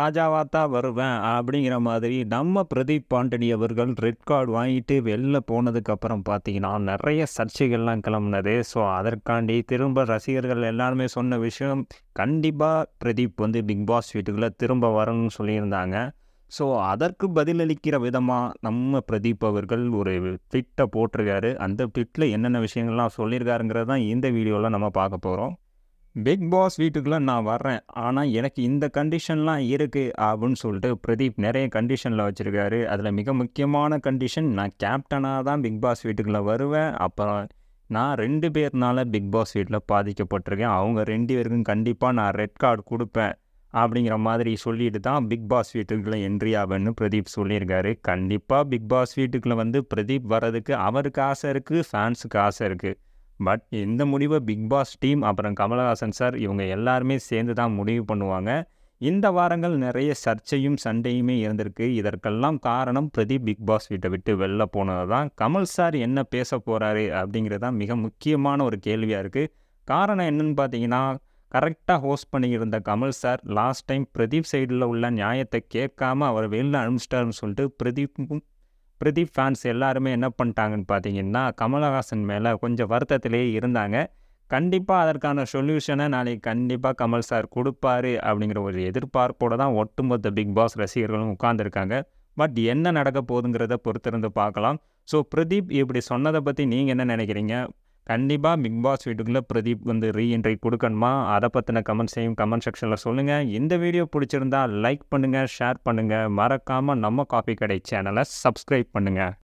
ராஜாவாக தான் வருவேன் அப்படிங்கிற மாதிரி நம்ம பிரதீப் பாண்டனி அவர்கள் ரெட் கார்டு வாங்கிட்டு வெளில போனதுக்கப்புறம் பார்த்தீங்கன்னா நிறைய சர்ச்சைகள்லாம் கிளம்புனது ஸோ அதற்காண்டி திரும்ப ரசிகர்கள் எல்லாருமே சொன்ன விஷயம் கண்டிப்பாக பிரதீப் வந்து பிக் பாஸ் வீட்டுக்குள்ளே திரும்ப வரணும்னு சொல்லியிருந்தாங்க ஸோ அதற்கு பதிலளிக்கிற விதமாக நம்ம பிரதீப் அவர்கள் ஒரு ட்விட்டை போட்டிருக்காரு அந்த ட்விட்டில் என்னென்ன விஷயங்கள்லாம் சொல்லியிருக்காருங்கிறது தான் இந்த வீடியோவில் நம்ம பார்க்க போகிறோம் பிக் பாஸ் வீட்டுக்குள்ளே நான் வர்றேன் ஆனால் எனக்கு இந்த கண்டிஷன்லாம் இருக்குது அப்படின்னு சொல்லிட்டு பிரதீப் நிறைய கண்டிஷனில் வச்சுருக்காரு அதில் மிக முக்கியமான கண்டிஷன் நான் கேப்டனாக தான் பிக் பாஸ் வீட்டுக்குள்ளே வருவேன் அப்புறம் நான் ரெண்டு பேர்னால பிக் பாஸ் வீட்டில் பாதிக்கப்பட்டிருக்கேன் அவங்க ரெண்டு பேருக்கும் கண்டிப்பாக நான் ரெட் கார்டு கொடுப்பேன் அப்படிங்கிற மாதிரி சொல்லிட்டு தான் பிக் பாஸ் வீட்டுக்குள்ளே என்ட்ரி ஆவேன்னு பிரதீப் சொல்லியிருக்காரு கண்டிப்பாக பிக் பாஸ் வீட்டுக்குள்ளே வந்து பிரதீப் வர்றதுக்கு அவருக்கு ஆசை இருக்குது ஃபேன்ஸுக்கு ஆசை இருக்குது பட் இந்த முடிவை பிக் பாஸ் டீம் அப்புறம் கமலஹாசன் சார் இவங்க எல்லாருமே சேர்ந்து தான் முடிவு பண்ணுவாங்க இந்த வாரங்கள் நிறைய சர்ச்சையும் சண்டையுமே இருந்திருக்கு இதற்கெல்லாம் காரணம் பிரதீப் பிக் பாஸ் வீட்டை விட்டு வெளில போனது தான் கமல் சார் என்ன பேச போகிறாரு அப்படிங்கிறது தான் மிக முக்கியமான ஒரு கேள்வியாக இருக்குது காரணம் என்னன்னு பார்த்தீங்கன்னா கரெக்டாக ஹோஸ்ட் பண்ணியிருந்த Kamal sir last time Pradeep சைடில் உள்ள நியாயத்தை கேட்காம அவர் வெளில அனுப்பிச்சிட்டாருன்னு சொல்லிட்டு பிரதீப்பும் பிரதீப் ஃபேன்ஸ் எல்லாருமே என்ன பண்ணிட்டாங்கன்னு பார்த்தீங்கன்னா கமல்ஹாசன் மேலே கொஞ்சம் வருத்தத்திலேயே இருந்தாங்க கண்டிப்பாக அதற்கான சொல்யூஷனை நாளைக்கு கண்டிப்பாக கமல் சார் கொடுப்பாரு அப்படிங்கிற ஒரு எதிர்பார்ப்போடு தான் ஒட்டுமொத்த பிக் பாஸ் ரசிகர்களும் உட்காந்துருக்காங்க பட் என்ன நடக்க போகுதுங்கிறத பொறுத்திருந்து பார்க்கலாம் ஸோ பிரதீப் இப்படி சொன்னதை பற்றி நீங்கள் என்ன நினைக்கிறீங்க கண்டிப்பாக பிக் பாஸ் வீட்டுக்குள்ளே பிரதீப் வந்து ரீஎன்ட்ரி கொடுக்கணுமா அதை பற்றின கமெண்ட்ஸையும் கமெண்ட் செக்ஷனில் சொல்லுங்கள் இந்த வீடியோ பிடிச்சிருந்தா லைக் பண்ணுங்கள் ஷேர் பண்ணுங்கள் மறக்காமல் நம்ம காஃபி கடை சேனலை சப்ஸ்கிரைப் பண்ணுங்கள்